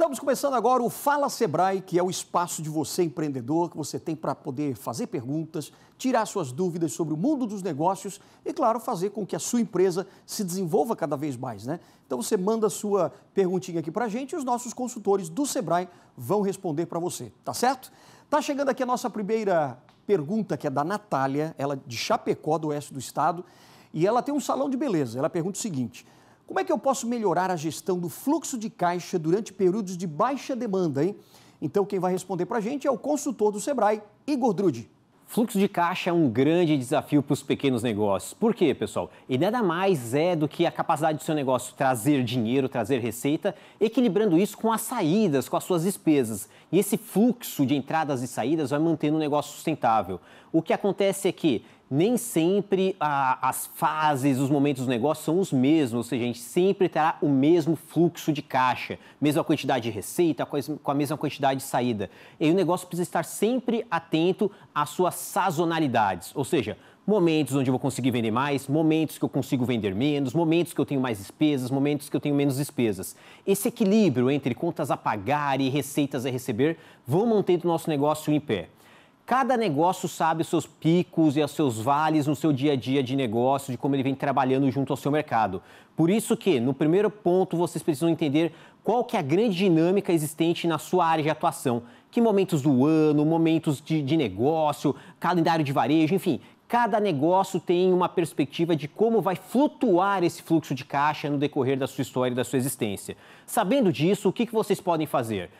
Estamos começando agora o Fala Sebrae, que é o espaço de você empreendedor que você tem para poder fazer perguntas, tirar suas dúvidas sobre o mundo dos negócios e, claro, fazer com que a sua empresa se desenvolva cada vez mais, né? Então você manda sua perguntinha aqui para a gente e os nossos consultores do Sebrae vão responder para você, tá certo? Tá chegando aqui a nossa primeira pergunta, que é da Natália, ela é de Chapecó, do oeste do estado, e ela tem um salão de beleza. Ela pergunta o seguinte: como é que eu posso melhorar a gestão do fluxo de caixa durante períodos de baixa demanda, hein? Então, quem vai responder para a gente é o consultor do Sebrae, Igor Drude. Fluxo de caixa é um grande desafio para os pequenos negócios. Por quê, pessoal? E nada mais é do que a capacidade do seu negócio trazer dinheiro, trazer receita, equilibrando isso com as saídas, com as suas despesas. E esse fluxo de entradas e saídas vai mantendo o negócio sustentável. O que acontece é que nem sempre a, as fases, os momentos do negócio são os mesmos, ou seja, a gente sempre terá o mesmo fluxo de caixa, mesma quantidade de receita, com a mesma quantidade de saída. E o negócio precisa estar sempre atento às suas sazonalidades, ou seja, momentos onde eu vou conseguir vender mais, momentos que eu consigo vender menos, momentos que eu tenho mais despesas, momentos que eu tenho menos despesas. Esse equilíbrio entre contas a pagar e receitas a receber vão mantendo o nosso negócio em pé. Cada negócio sabe os seus picos e os seus vales no seu dia a dia de negócio, de como ele vem trabalhando junto ao seu mercado. Por isso que, no primeiro ponto, vocês precisam entender qual que é a grande dinâmica existente na sua área de atuação. Que momentos do ano, momentos de, de negócio, calendário de varejo, enfim, cada negócio tem uma perspectiva de como vai flutuar esse fluxo de caixa no decorrer da sua história e da sua existência. Sabendo disso, o que vocês podem fazer?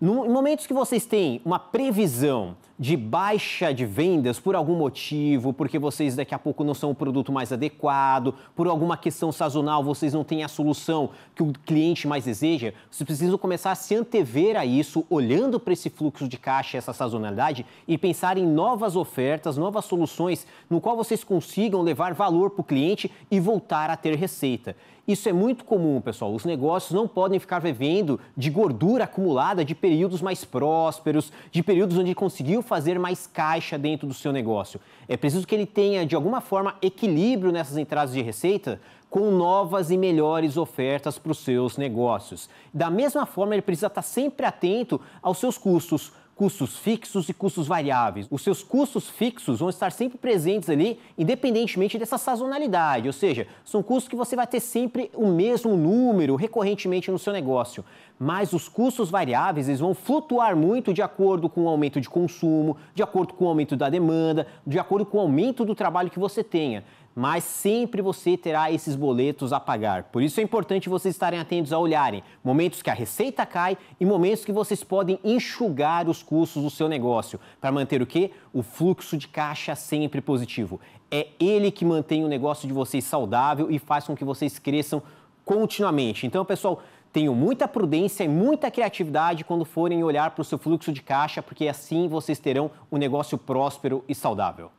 em momentos que vocês têm uma previsão de baixa de vendas por algum motivo, porque vocês daqui a pouco não são o produto mais adequado, por alguma questão sazonal, vocês não têm a solução que o cliente mais deseja, vocês precisam começar a se antever a isso, olhando para esse fluxo de caixa, essa sazonalidade e pensar em novas ofertas, novas soluções no qual vocês consigam levar valor para o cliente e voltar a ter receita. Isso é muito comum, pessoal. Os negócios não podem ficar vivendo de gordura acumulada de períodos mais prósperos, de períodos onde ele conseguiu fazer mais caixa dentro do seu negócio. É preciso que ele tenha, de alguma forma, equilíbrio nessas entradas de receita com novas e melhores ofertas para os seus negócios. Da mesma forma, ele precisa estar sempre atento aos seus custos custos fixos e custos variáveis. Os seus custos fixos vão estar sempre presentes ali, independentemente dessa sazonalidade, ou seja, são custos que você vai ter sempre o mesmo número recorrentemente no seu negócio. Mas os custos variáveis eles vão flutuar muito de acordo com o aumento de consumo, de acordo com o aumento da demanda, de acordo com o aumento do trabalho que você tenha mas sempre você terá esses boletos a pagar. Por isso é importante vocês estarem atentos a olharem momentos que a receita cai e momentos que vocês podem enxugar os custos do seu negócio para manter o quê? O fluxo de caixa sempre positivo. É ele que mantém o negócio de vocês saudável e faz com que vocês cresçam continuamente. Então, pessoal, tenham muita prudência e muita criatividade quando forem olhar para o seu fluxo de caixa, porque assim vocês terão um negócio próspero e saudável.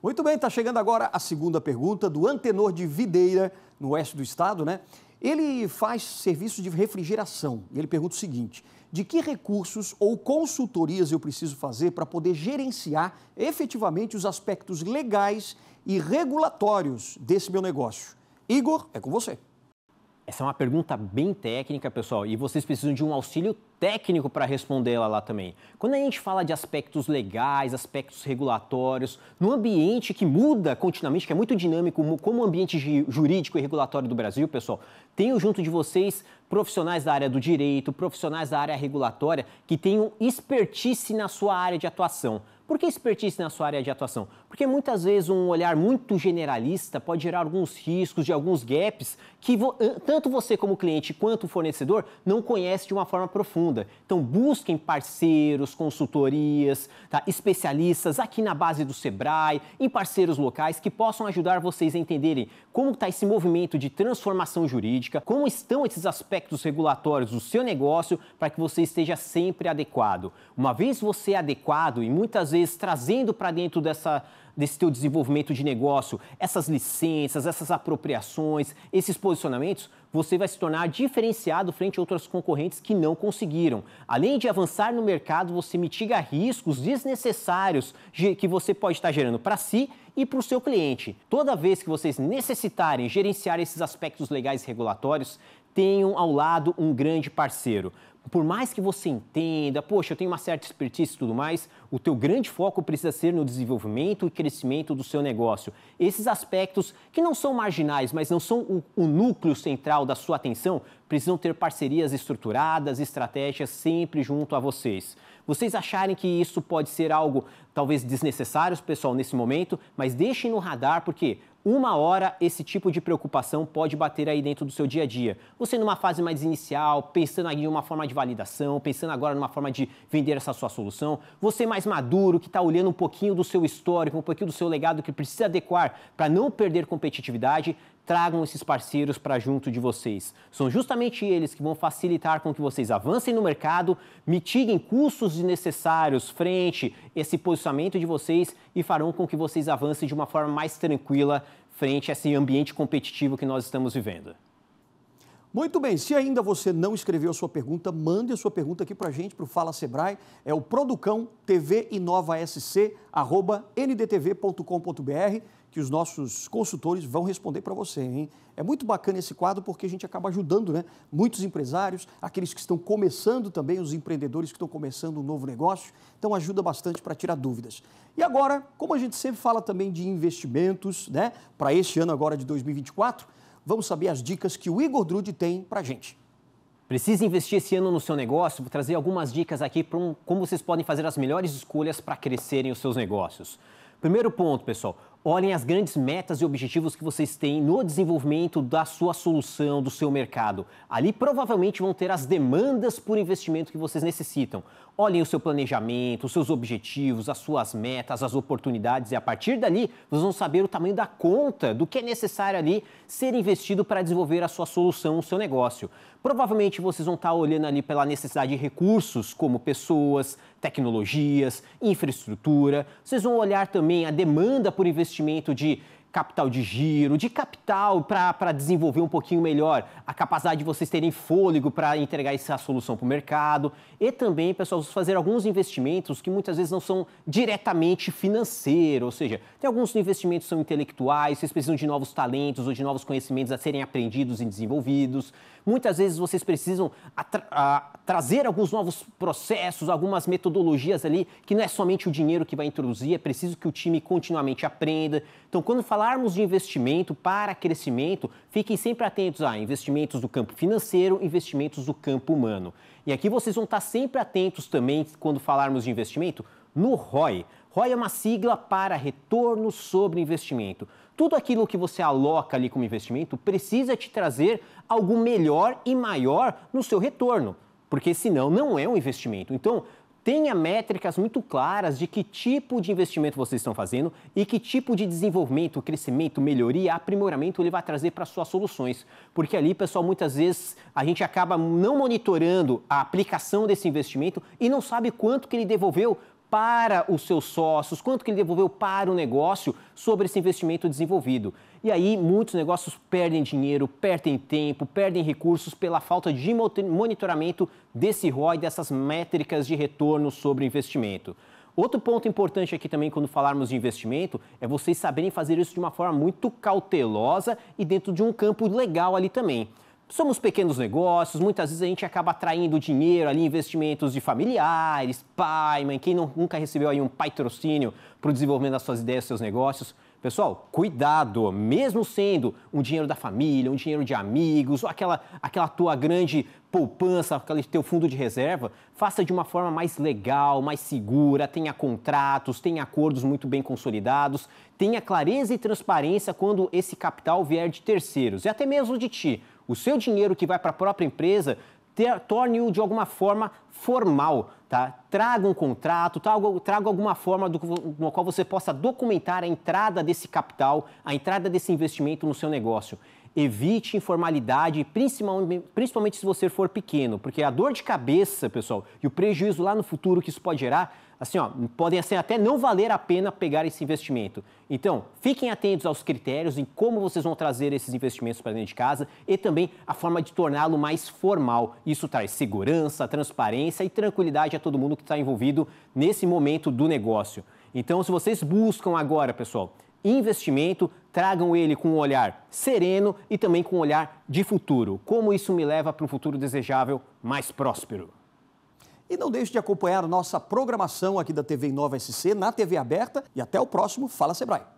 Muito bem, está chegando agora a segunda pergunta do antenor de Videira, no oeste do estado, né? Ele faz serviço de refrigeração. Ele pergunta o seguinte: de que recursos ou consultorias eu preciso fazer para poder gerenciar efetivamente os aspectos legais e regulatórios desse meu negócio? Igor, é com você. Essa é uma pergunta bem técnica, pessoal, e vocês precisam de um auxílio técnico para respondê-la lá também. Quando a gente fala de aspectos legais, aspectos regulatórios, num ambiente que muda continuamente, que é muito dinâmico, como o ambiente jurídico e regulatório do Brasil, pessoal, tenho junto de vocês profissionais da área do direito, profissionais da área regulatória que tenham expertise na sua área de atuação. Por que expertise na sua área de atuação? Porque muitas vezes um olhar muito generalista pode gerar alguns riscos de alguns gaps que vo tanto você como cliente quanto o fornecedor não conhece de uma forma profunda. Então busquem parceiros, consultorias, tá? especialistas aqui na base do Sebrae, em parceiros locais que possam ajudar vocês a entenderem como está esse movimento de transformação jurídica, como estão esses aspectos regulatórios do seu negócio para que você esteja sempre adequado. Uma vez você é adequado e muitas vezes vezes trazendo para dentro dessa, desse teu desenvolvimento de negócio essas licenças, essas apropriações, esses posicionamentos, você vai se tornar diferenciado frente a outras concorrentes que não conseguiram. Além de avançar no mercado, você mitiga riscos desnecessários que você pode estar gerando para si e para o seu cliente. Toda vez que vocês necessitarem gerenciar esses aspectos legais e regulatórios, tenham ao lado um grande parceiro por mais que você entenda, poxa, eu tenho uma certa expertise e tudo mais, o teu grande foco precisa ser no desenvolvimento e crescimento do seu negócio. Esses aspectos que não são marginais, mas não são o, o núcleo central da sua atenção, precisam ter parcerias estruturadas, estratégias sempre junto a vocês. Vocês acharem que isso pode ser algo talvez desnecessário, pessoal, nesse momento, mas deixem no radar porque uma hora esse tipo de preocupação pode bater aí dentro do seu dia a dia. Você numa fase mais inicial, pensando em uma forma de validação, pensando agora numa forma de vender essa sua solução. Você mais maduro, que está olhando um pouquinho do seu histórico, um pouquinho do seu legado que precisa adequar para não perder competitividade, tragam esses parceiros para junto de vocês. São justamente eles que vão facilitar com que vocês avancem no mercado, mitiguem custos desnecessários frente esse posicionamento de vocês e farão com que vocês avancem de uma forma mais tranquila frente a esse ambiente competitivo que nós estamos vivendo. Muito bem, se ainda você não escreveu a sua pergunta, mande a sua pergunta aqui para a gente, para o Fala Sebrae, é o producão tvinova.sc, arroba ndtv.com.br que os nossos consultores vão responder para você. Hein? É muito bacana esse quadro porque a gente acaba ajudando né? muitos empresários, aqueles que estão começando também, os empreendedores que estão começando um novo negócio. Então, ajuda bastante para tirar dúvidas. E agora, como a gente sempre fala também de investimentos, né? para este ano agora de 2024, vamos saber as dicas que o Igor Drude tem para a gente. Precisa investir esse ano no seu negócio? Vou trazer algumas dicas aqui para um, como vocês podem fazer as melhores escolhas para crescerem os seus negócios. Primeiro ponto, pessoal, Olhem as grandes metas e objetivos que vocês têm no desenvolvimento da sua solução, do seu mercado. Ali provavelmente vão ter as demandas por investimento que vocês necessitam. Olhem o seu planejamento, os seus objetivos, as suas metas, as oportunidades e a partir dali vocês vão saber o tamanho da conta do que é necessário ali ser investido para desenvolver a sua solução, o seu negócio. Provavelmente vocês vão estar olhando ali pela necessidade de recursos, como pessoas, tecnologias, infraestrutura. Vocês vão olhar também a demanda por investimento investimento de capital de giro, de capital para desenvolver um pouquinho melhor a capacidade de vocês terem fôlego para entregar essa solução para o mercado e também, pessoal, fazer alguns investimentos que muitas vezes não são diretamente financeiros, ou seja, tem alguns investimentos que são intelectuais, vocês precisam de novos talentos ou de novos conhecimentos a serem aprendidos e desenvolvidos. Muitas vezes vocês precisam a, trazer alguns novos processos, algumas metodologias ali, que não é somente o dinheiro que vai introduzir, é preciso que o time continuamente aprenda. Então, quando fala falarmos de investimento para crescimento, fiquem sempre atentos a investimentos do campo financeiro, investimentos do campo humano. E aqui vocês vão estar sempre atentos também quando falarmos de investimento no ROI. ROI é uma sigla para retorno sobre investimento. Tudo aquilo que você aloca ali como investimento precisa te trazer algo melhor e maior no seu retorno, porque senão não é um investimento. Então, tenha métricas muito claras de que tipo de investimento vocês estão fazendo e que tipo de desenvolvimento, crescimento, melhoria, aprimoramento ele vai trazer para suas soluções. Porque ali, pessoal, muitas vezes a gente acaba não monitorando a aplicação desse investimento e não sabe quanto que ele devolveu para os seus sócios, quanto que ele devolveu para o negócio sobre esse investimento desenvolvido. E aí muitos negócios perdem dinheiro, perdem tempo, perdem recursos pela falta de monitoramento desse ROI, dessas métricas de retorno sobre o investimento. Outro ponto importante aqui também quando falarmos de investimento é vocês saberem fazer isso de uma forma muito cautelosa e dentro de um campo legal ali também somos pequenos negócios, muitas vezes a gente acaba atraindo dinheiro ali, investimentos de familiares, pai, mãe, quem não, nunca recebeu aí um patrocínio para o desenvolvimento das suas ideias, seus negócios. Pessoal, cuidado, mesmo sendo um dinheiro da família, um dinheiro de amigos, ou aquela, aquela tua grande poupança, aquele teu fundo de reserva, faça de uma forma mais legal, mais segura, tenha contratos, tenha acordos muito bem consolidados, tenha clareza e transparência quando esse capital vier de terceiros e até mesmo de ti o seu dinheiro que vai para a própria empresa, torne-o de alguma forma formal, tá? Traga um contrato, traga alguma forma do, no qual você possa documentar a entrada desse capital, a entrada desse investimento no seu negócio. Evite informalidade, principalmente, principalmente se você for pequeno, porque a dor de cabeça, pessoal, e o prejuízo lá no futuro que isso pode gerar assim, ó, podem assim, até não valer a pena pegar esse investimento. Então, fiquem atentos aos critérios em como vocês vão trazer esses investimentos para dentro de casa e também a forma de torná-lo mais formal. Isso traz segurança, transparência e tranquilidade a todo mundo que está envolvido nesse momento do negócio. Então, se vocês buscam agora, pessoal, investimento, tragam ele com um olhar sereno e também com um olhar de futuro. Como isso me leva para um futuro desejável mais próspero? E não deixe de acompanhar nossa programação aqui da TV Nova SC, na TV aberta e até o próximo Fala Sebrae.